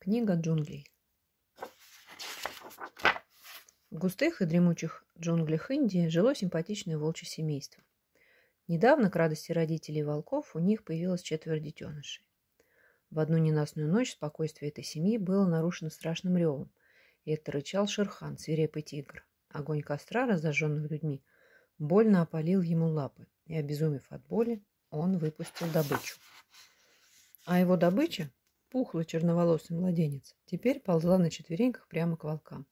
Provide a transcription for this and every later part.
Книга джунглей. В густых и дремучих джунглях Индии жило симпатичное волчье семейство. Недавно, к радости родителей волков, у них появилось четверо детенышей. В одну ненастную ночь спокойствие этой семьи было нарушено страшным ревом, и это рычал Шерхан, свирепый тигр. Огонь костра, разожженный людьми, больно опалил ему лапы, и, обезумев от боли, он выпустил добычу. А его добыча, пухлый черноволосый младенец, теперь ползла на четвереньках прямо к волкам.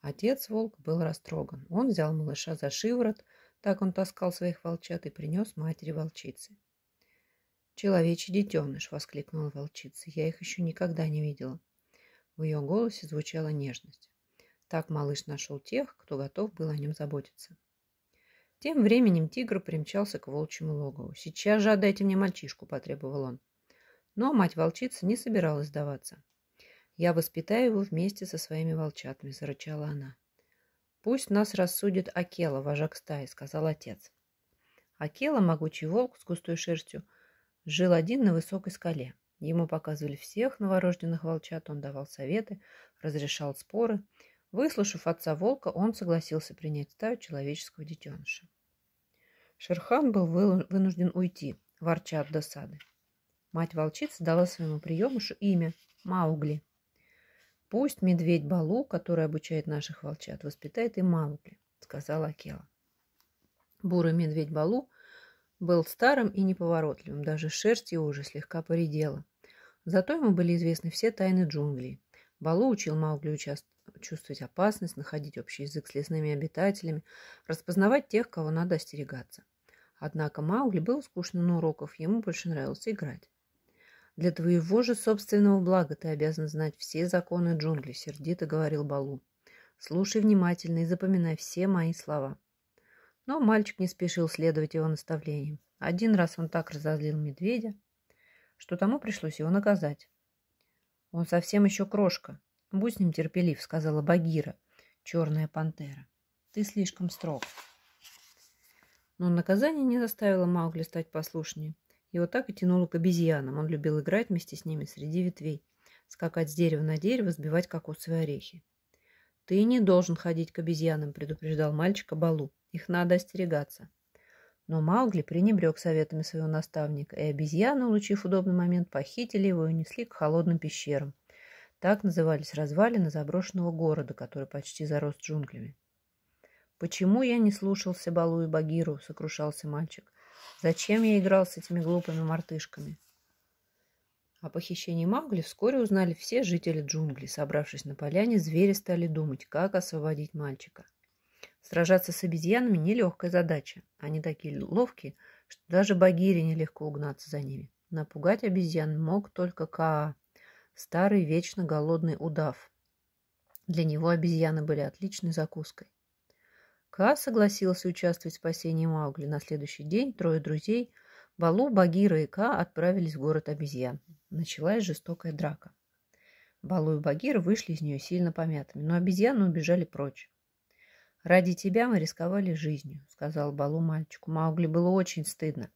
Отец-волк был растроган. Он взял малыша за шиворот, так он таскал своих волчат и принес матери волчицы. «Человечий детеныш!» — воскликнула волчица. «Я их еще никогда не видела». В ее голосе звучала нежность. Так малыш нашел тех, кто готов был о нем заботиться. Тем временем тигр примчался к волчьему логову. «Сейчас же отдайте мне мальчишку!» – потребовал он. Но ну, а мать-волчица не собиралась сдаваться. «Я воспитаю его вместе со своими волчатами», – зарычала она. «Пусть нас рассудит Акела, вожак стаи», – сказал отец. Акела, могучий волк с густой шерстью, жил один на высокой скале. Ему показывали всех новорожденных волчат, он давал советы, разрешал споры. Выслушав отца волка, он согласился принять стаю человеческого детеныша. Шерхан был вынужден уйти, ворча от досады. Мать-волчица дала своему приемышу имя – Маугли. «Пусть медведь Балу, который обучает наших волчат, воспитает и Маугли», – сказала Акела. Бурый медведь Балу был старым и неповоротливым, даже шерсть его уже слегка поредела. Зато ему были известны все тайны джунглей. Балу учил Маугли участвовать чувствовать опасность, находить общий язык с лесными обитателями, распознавать тех, кого надо остерегаться. Однако Маугли был скучно на уроков, ему больше нравилось играть. Для твоего же собственного блага ты обязан знать все законы джунглей, сердито говорил Балу. Слушай внимательно и запоминай все мои слова. Но мальчик не спешил следовать его наставлениям. Один раз он так разозлил медведя, что тому пришлось его наказать. «Он совсем еще крошка. Будь с ним терпелив», — сказала Багира, черная пантера. «Ты слишком строг». Но наказание не заставило Маугли стать послушнее. Его так и тянуло к обезьянам. Он любил играть вместе с ними среди ветвей, скакать с дерева на дерево, сбивать кокосовые орехи. «Ты не должен ходить к обезьянам», – предупреждал мальчика Балу. «Их надо остерегаться». Но Маугли пренебрег советами своего наставника, и обезьяны, улучив удобный момент, похитили его и унесли к холодным пещерам. Так назывались развалины заброшенного города, который почти зарос джунглями. «Почему я не слушался Балу и Багиру?» – сокрушался мальчик. Зачем я играл с этими глупыми мартышками? О похищении Маугли вскоре узнали все жители джунглей. Собравшись на поляне, звери стали думать, как освободить мальчика. Сражаться с обезьянами – нелегкая задача. Они такие ловкие, что даже Багире нелегко угнаться за ними. Напугать обезьян мог только Каа, старый вечно голодный удав. Для него обезьяны были отличной закуской. Ка согласился участвовать в спасении Маугли. На следующий день трое друзей, Балу, Багира и Ка, отправились в город обезьян. Началась жестокая драка. Балу и Багир вышли из нее сильно помятыми, но обезьяны убежали прочь. «Ради тебя мы рисковали жизнью», — сказал Балу мальчику. Маугли было очень стыдно.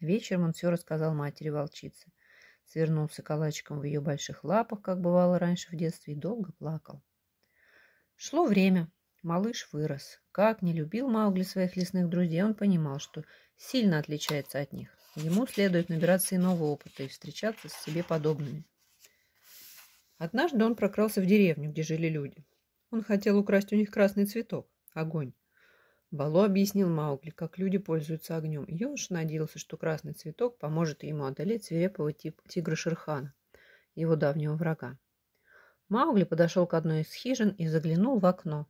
Вечером он все рассказал матери волчицы. Свернулся калачиком в ее больших лапах, как бывало раньше в детстве, и долго плакал. Шло время. Малыш вырос. Как не любил Маугли своих лесных друзей, он понимал, что сильно отличается от них. Ему следует набираться иного опыта и встречаться с себе подобными. Однажды он прокрался в деревню, где жили люди. Он хотел украсть у них красный цветок – огонь. Бало объяснил Маугли, как люди пользуются огнем, и юноша надеялся, что красный цветок поможет ему одолеть свирепого тигра Шерхана, его давнего врага. Маугли подошел к одной из хижин и заглянул в окно.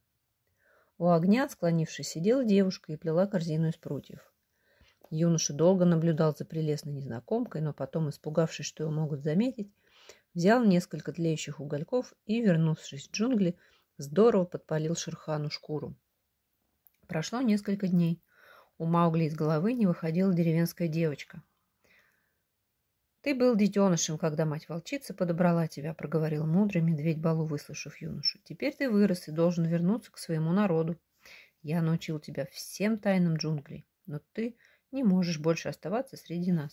У огня, склонившись, сидела девушка и плела корзину из прутьев. Юноша долго наблюдал за прелестной незнакомкой, но потом, испугавшись, что его могут заметить, взял несколько тлеющих угольков и, вернувшись в джунгли, здорово подпалил Шерхану шкуру. Прошло несколько дней. У Маугли из головы не выходила деревенская девочка, «Ты был детенышем, когда мать-волчица подобрала тебя», — проговорил мудрый медведь Балу, выслушав юношу. «Теперь ты вырос и должен вернуться к своему народу. Я научил тебя всем тайнам джунглей, но ты не можешь больше оставаться среди нас».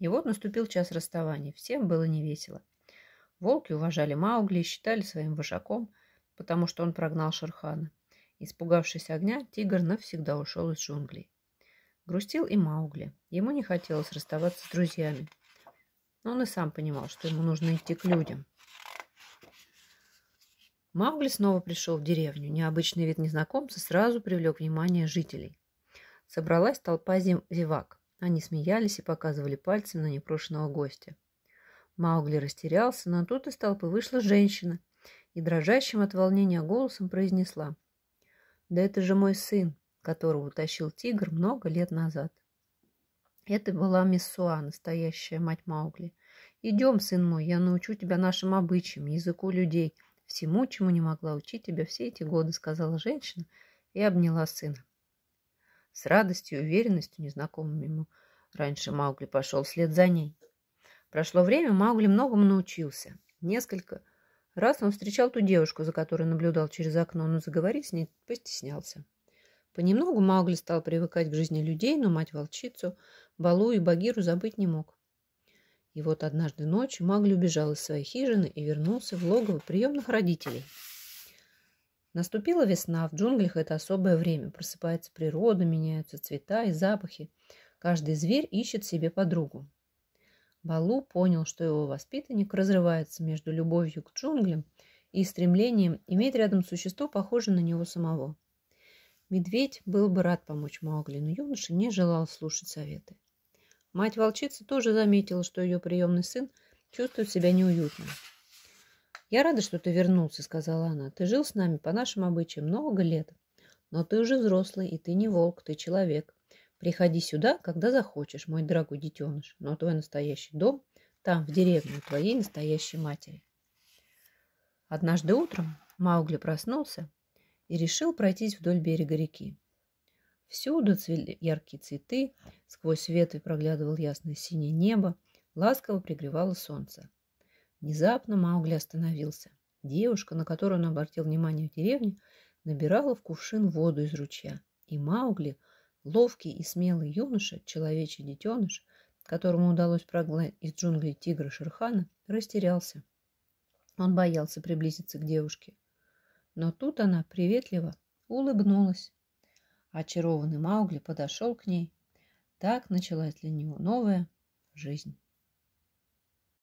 И вот наступил час расставания. Всем было невесело. Волки уважали Маугли и считали своим вожаком, потому что он прогнал Шерхана. Испугавшись огня, тигр навсегда ушел из джунглей. Грустил и Маугли. Ему не хотелось расставаться с друзьями. Но он и сам понимал, что ему нужно идти к людям. Маугли снова пришел в деревню. Необычный вид незнакомца сразу привлек внимание жителей. Собралась толпа зевак. Они смеялись и показывали пальцем на непрошенного гостя. Маугли растерялся, но тут из толпы вышла женщина и дрожащим от волнения голосом произнесла. «Да это же мой сын, которого утащил тигр много лет назад». Это была Миссуа, настоящая мать Маугли. «Идем, сын мой, я научу тебя нашим обычаям, языку людей, всему, чему не могла учить тебя все эти годы», — сказала женщина и обняла сына. С радостью и уверенностью, незнакомым ему раньше Маугли пошел вслед за ней. Прошло время, Маугли многому научился. Несколько раз он встречал ту девушку, за которой наблюдал через окно, но заговорить с ней постеснялся. Понемногу Маугли стал привыкать к жизни людей, но мать-волчицу Балу и Багиру забыть не мог. И вот однажды ночью Магли убежал из своей хижины и вернулся в логово приемных родителей. Наступила весна, в джунглях это особое время. Просыпается природа, меняются цвета и запахи. Каждый зверь ищет себе подругу. Балу понял, что его воспитанник разрывается между любовью к джунглям и стремлением иметь рядом существо, похожее на него самого. Медведь был бы рад помочь Маугли, но юноша не желал слушать советы. Мать-волчица тоже заметила, что ее приемный сын чувствует себя неуютно. «Я рада, что ты вернулся», — сказала она. «Ты жил с нами по нашим обычаям много лет. Но ты уже взрослый, и ты не волк, ты человек. Приходи сюда, когда захочешь, мой дорогой детеныш. Но твой настоящий дом там, в деревне, у твоей настоящей матери». Однажды утром Маугли проснулся и решил пройтись вдоль берега реки. Всюду цвели яркие цветы, сквозь ветви проглядывал ясное синее небо, ласково пригревало солнце. Внезапно Маугли остановился. Девушка, на которую он обратил внимание в деревне, набирала в кувшин воду из ручья. И Маугли, ловкий и смелый юноша, человечий детеныш, которому удалось прогнать из джунглей тигра Шерхана, растерялся. Он боялся приблизиться к девушке. Но тут она приветливо улыбнулась. Очарованный Маугли подошел к ней. Так началась для него новая жизнь.